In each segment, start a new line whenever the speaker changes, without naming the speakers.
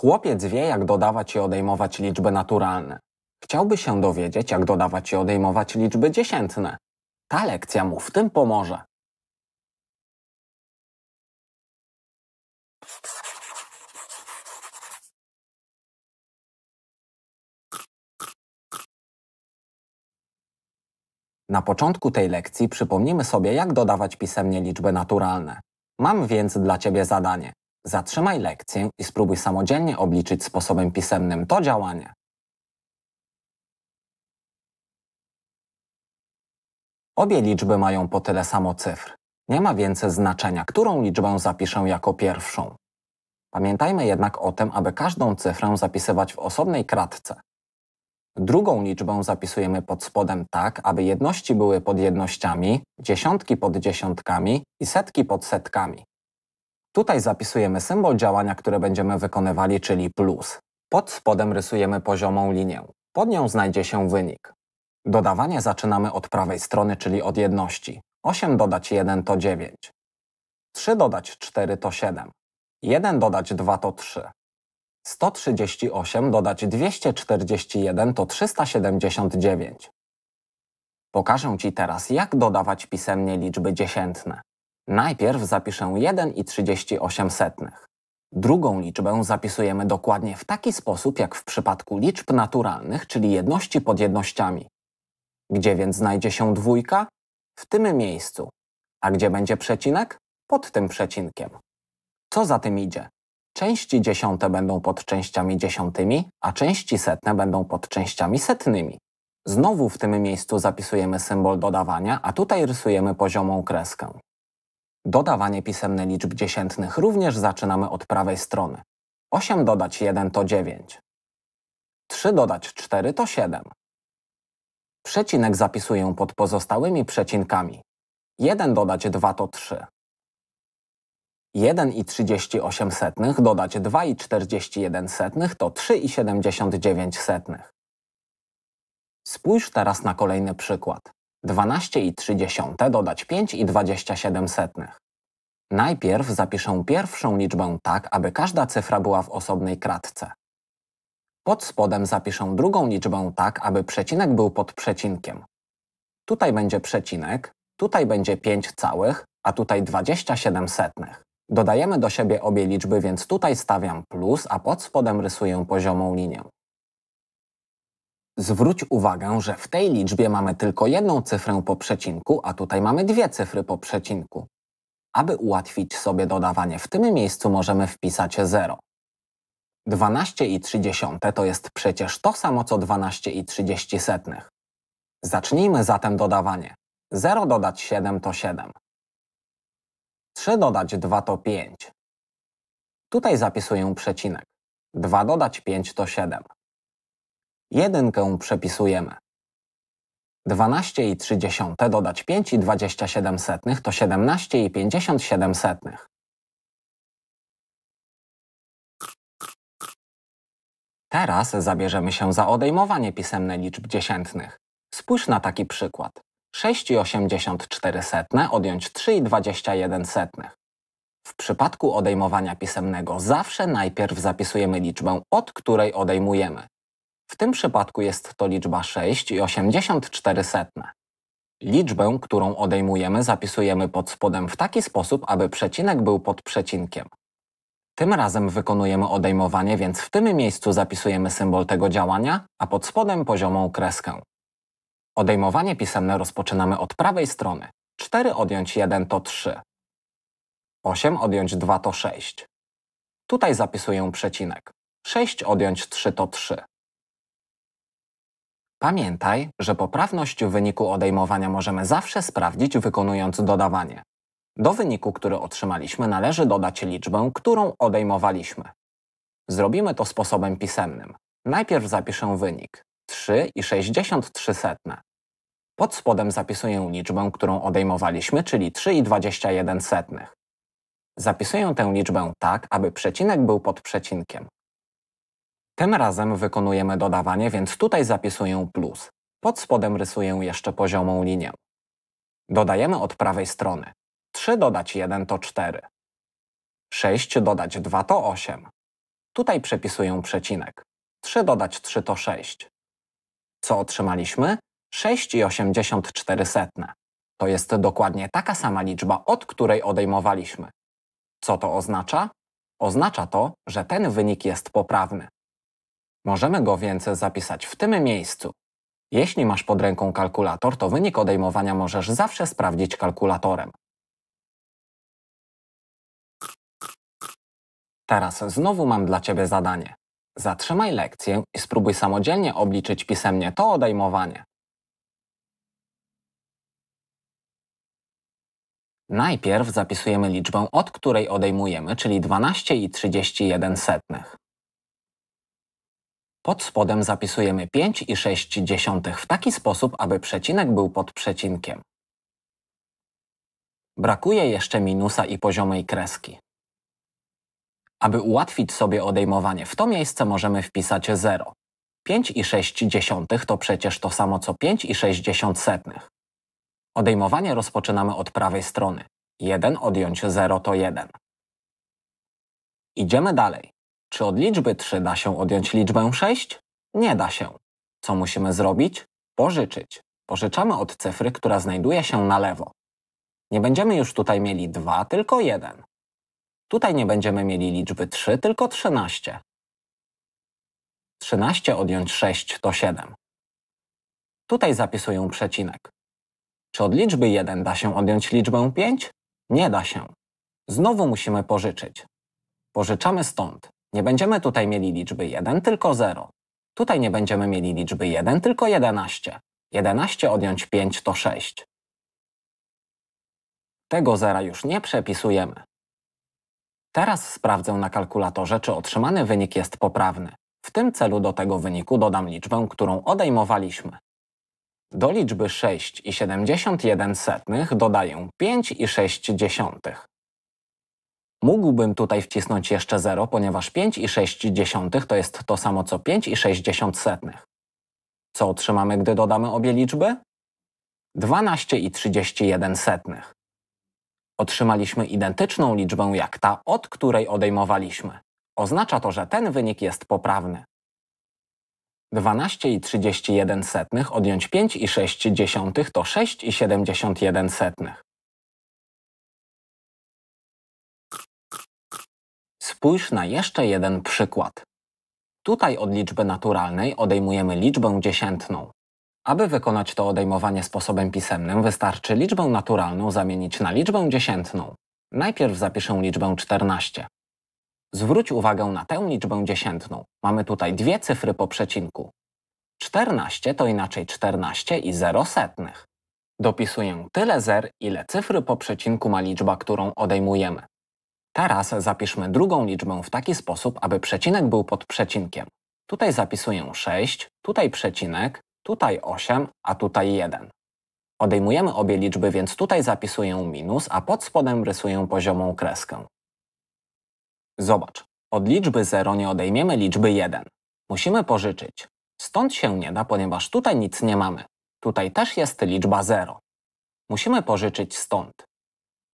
Chłopiec wie, jak dodawać i odejmować liczby naturalne. Chciałby się dowiedzieć, jak dodawać i odejmować liczby dziesiętne. Ta lekcja mu w tym pomoże. Na początku tej lekcji przypomnimy sobie, jak dodawać pisemnie liczby naturalne. Mam więc dla Ciebie zadanie. Zatrzymaj lekcję i spróbuj samodzielnie obliczyć sposobem pisemnym to działanie. Obie liczby mają po tyle samo cyfr. Nie ma więcej znaczenia, którą liczbę zapiszę jako pierwszą. Pamiętajmy jednak o tym, aby każdą cyfrę zapisywać w osobnej kratce. Drugą liczbę zapisujemy pod spodem tak, aby jedności były pod jednościami, dziesiątki pod dziesiątkami i setki pod setkami. Tutaj zapisujemy symbol działania, które będziemy wykonywali, czyli plus. Pod spodem rysujemy poziomą linię. Pod nią znajdzie się wynik. Dodawanie zaczynamy od prawej strony, czyli od jedności. 8 dodać 1 to 9. 3 dodać 4 to 7. 1 dodać 2 to 3. 138 dodać 241 to 379. Pokażę Ci teraz, jak dodawać pisemnie liczby dziesiętne. Najpierw zapiszę 1,38. Drugą liczbę zapisujemy dokładnie w taki sposób jak w przypadku liczb naturalnych, czyli jedności pod jednościami. Gdzie więc znajdzie się dwójka? W tym miejscu. A gdzie będzie przecinek? Pod tym przecinkiem. Co za tym idzie? Części dziesiąte będą pod częściami dziesiątymi, a części setne będą pod częściami setnymi. Znowu w tym miejscu zapisujemy symbol dodawania, a tutaj rysujemy poziomą kreskę. Dodawanie pisemne liczb dziesiętnych również zaczynamy od prawej strony. 8 dodać 1 to 9. 3 dodać 4 to 7. Przecinek zapisuję pod pozostałymi przecinkami. 1 dodać 2 to 3. 1 i 38 setnych dodać 2 i 41 setnych to 3 i 79 setnych. Spójrz teraz na kolejny przykład. 12,3 dodać 5,27. Najpierw zapiszę pierwszą liczbę tak, aby każda cyfra była w osobnej kratce. Pod spodem zapiszę drugą liczbę tak, aby przecinek był pod przecinkiem. Tutaj będzie przecinek, tutaj będzie 5 całych, a tutaj 27 setnych. Dodajemy do siebie obie liczby, więc tutaj stawiam plus, a pod spodem rysuję poziomą linię. Zwróć uwagę, że w tej liczbie mamy tylko jedną cyfrę po przecinku, a tutaj mamy dwie cyfry po przecinku. Aby ułatwić sobie dodawanie, w tym miejscu możemy wpisać 0. 12,3 to jest przecież to samo co 12 Zacznijmy zatem dodawanie. 0 dodać 7 to 7. 3 dodać 2 to 5. Tutaj zapisuję przecinek. 2 dodać 5 to 7 jedynkę przepisujemy. 12,3 dodać 5,27 to 17,57 Teraz zabierzemy się za odejmowanie pisemne liczb dziesiętnych. Spójrz na taki przykład. 6,84 odjąć 3,21. W przypadku odejmowania pisemnego zawsze najpierw zapisujemy liczbę, od której odejmujemy. W tym przypadku jest to liczba 6 i 84 setne. Liczbę, którą odejmujemy, zapisujemy pod spodem w taki sposób, aby przecinek był pod przecinkiem. Tym razem wykonujemy odejmowanie, więc w tym miejscu zapisujemy symbol tego działania, a pod spodem poziomą kreskę. Odejmowanie pisemne rozpoczynamy od prawej strony. 4 odjąć 1 to 3. 8 odjąć 2 to 6. Tutaj zapisuję przecinek. 6 odjąć 3 to 3. Pamiętaj, że poprawność wyniku odejmowania możemy zawsze sprawdzić wykonując dodawanie. Do wyniku, który otrzymaliśmy, należy dodać liczbę, którą odejmowaliśmy. Zrobimy to sposobem pisemnym. Najpierw zapiszę wynik 3,63. Pod spodem zapisuję liczbę, którą odejmowaliśmy, czyli 3,21. Zapisuję tę liczbę tak, aby przecinek był pod przecinkiem, tym razem wykonujemy dodawanie, więc tutaj zapisuję plus. Pod spodem rysuję jeszcze poziomą linię. Dodajemy od prawej strony. 3 dodać 1 to 4. 6 dodać 2 to 8. Tutaj przepisuję przecinek. 3 dodać 3 to 6. Co otrzymaliśmy? 6,84. To jest dokładnie taka sama liczba, od której odejmowaliśmy. Co to oznacza? Oznacza to, że ten wynik jest poprawny. Możemy go więc zapisać w tym miejscu. Jeśli masz pod ręką kalkulator, to wynik odejmowania możesz zawsze sprawdzić kalkulatorem. Teraz znowu mam dla Ciebie zadanie. Zatrzymaj lekcję i spróbuj samodzielnie obliczyć pisemnie to odejmowanie. Najpierw zapisujemy liczbę, od której odejmujemy, czyli 12,31. i setnych. Pod spodem zapisujemy 5,6 w taki sposób, aby przecinek był pod przecinkiem. Brakuje jeszcze minusa i poziomej kreski. Aby ułatwić sobie odejmowanie, w to miejsce możemy wpisać 0. 5,6 to przecież to samo co 5,6. Odejmowanie rozpoczynamy od prawej strony. 1 odjąć 0 to 1. Idziemy dalej. Czy od liczby 3 da się odjąć liczbę 6? Nie da się. Co musimy zrobić? Pożyczyć. Pożyczamy od cyfry, która znajduje się na lewo. Nie będziemy już tutaj mieli 2, tylko 1. Tutaj nie będziemy mieli liczby 3, tylko 13. 13 odjąć 6 to 7. Tutaj zapisuję przecinek. Czy od liczby 1 da się odjąć liczbę 5? Nie da się. Znowu musimy pożyczyć. Pożyczamy stąd. Nie będziemy tutaj mieli liczby 1, tylko 0. Tutaj nie będziemy mieli liczby 1, tylko 11. 11 odjąć 5 to 6. Tego zera już nie przepisujemy. Teraz sprawdzę na kalkulatorze, czy otrzymany wynik jest poprawny. W tym celu do tego wyniku dodam liczbę, którą odejmowaliśmy. Do liczby 6 i 71 dodaję 5 i 6 Mógłbym tutaj wcisnąć jeszcze 0, ponieważ 5,6 to jest to samo co 5,6. Co otrzymamy, gdy dodamy obie liczby? 12,31. Otrzymaliśmy identyczną liczbę jak ta, od której odejmowaliśmy. Oznacza to, że ten wynik jest poprawny. 12,31 odjąć 5,6 to 6,71. Spójrz na jeszcze jeden przykład. Tutaj od liczby naturalnej odejmujemy liczbę dziesiętną. Aby wykonać to odejmowanie sposobem pisemnym, wystarczy liczbę naturalną zamienić na liczbę dziesiętną. Najpierw zapiszę liczbę 14. Zwróć uwagę na tę liczbę dziesiętną. Mamy tutaj dwie cyfry po przecinku. 14 to inaczej 14 i 0 setnych. Dopisuję tyle zer, ile cyfry po przecinku ma liczba, którą odejmujemy. Teraz zapiszmy drugą liczbę w taki sposób, aby przecinek był pod przecinkiem. Tutaj zapisuję 6, tutaj przecinek, tutaj 8, a tutaj 1. Odejmujemy obie liczby, więc tutaj zapisuję minus, a pod spodem rysuję poziomą kreskę. Zobacz, od liczby 0 nie odejmiemy liczby 1. Musimy pożyczyć. Stąd się nie da, ponieważ tutaj nic nie mamy. Tutaj też jest liczba 0. Musimy pożyczyć stąd.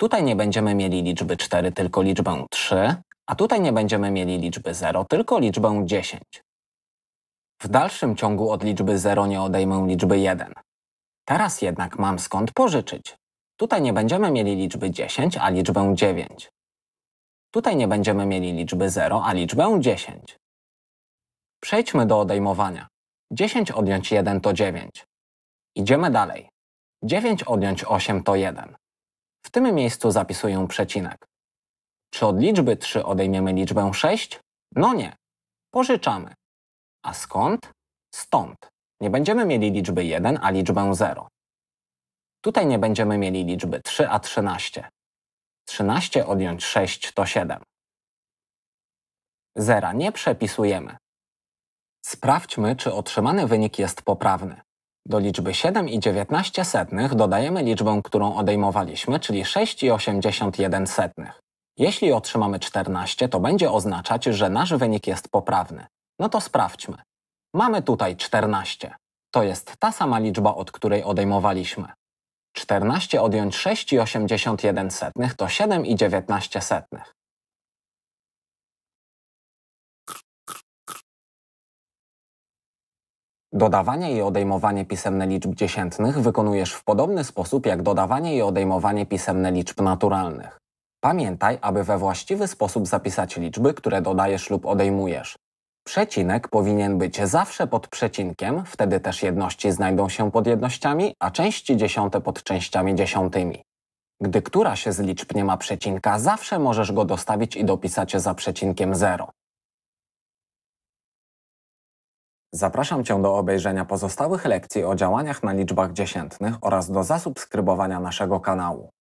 Tutaj nie będziemy mieli liczby 4, tylko liczbę 3, a tutaj nie będziemy mieli liczby 0, tylko liczbę 10. W dalszym ciągu od liczby 0 nie odejmę liczby 1. Teraz jednak mam skąd pożyczyć. Tutaj nie będziemy mieli liczby 10, a liczbę 9. Tutaj nie będziemy mieli liczby 0, a liczbę 10. Przejdźmy do odejmowania. 10 odjąć 1 to 9. Idziemy dalej. 9 odjąć 8 to 1. W tym miejscu zapisuję przecinek. Czy od liczby 3 odejmiemy liczbę 6? No nie. Pożyczamy. A skąd? Stąd. Nie będziemy mieli liczby 1, a liczbę 0. Tutaj nie będziemy mieli liczby 3, a 13. 13 odjąć 6 to 7. Zera nie przepisujemy. Sprawdźmy, czy otrzymany wynik jest poprawny. Do liczby 7,19 dodajemy liczbę, którą odejmowaliśmy, czyli 6,81. Jeśli otrzymamy 14, to będzie oznaczać, że nasz wynik jest poprawny. No to sprawdźmy. Mamy tutaj 14. To jest ta sama liczba, od której odejmowaliśmy. 14 odjąć 6,81 to 7,19. Dodawanie i odejmowanie pisemne liczb dziesiętnych wykonujesz w podobny sposób jak dodawanie i odejmowanie pisemne liczb naturalnych. Pamiętaj, aby we właściwy sposób zapisać liczby, które dodajesz lub odejmujesz. Przecinek powinien być zawsze pod przecinkiem, wtedy też jedności znajdą się pod jednościami, a części dziesiąte pod częściami dziesiątymi. Gdy któraś z liczb nie ma przecinka, zawsze możesz go dostawić i dopisać za przecinkiem 0. Zapraszam Cię do obejrzenia pozostałych lekcji o działaniach na liczbach dziesiętnych oraz do zasubskrybowania naszego kanału.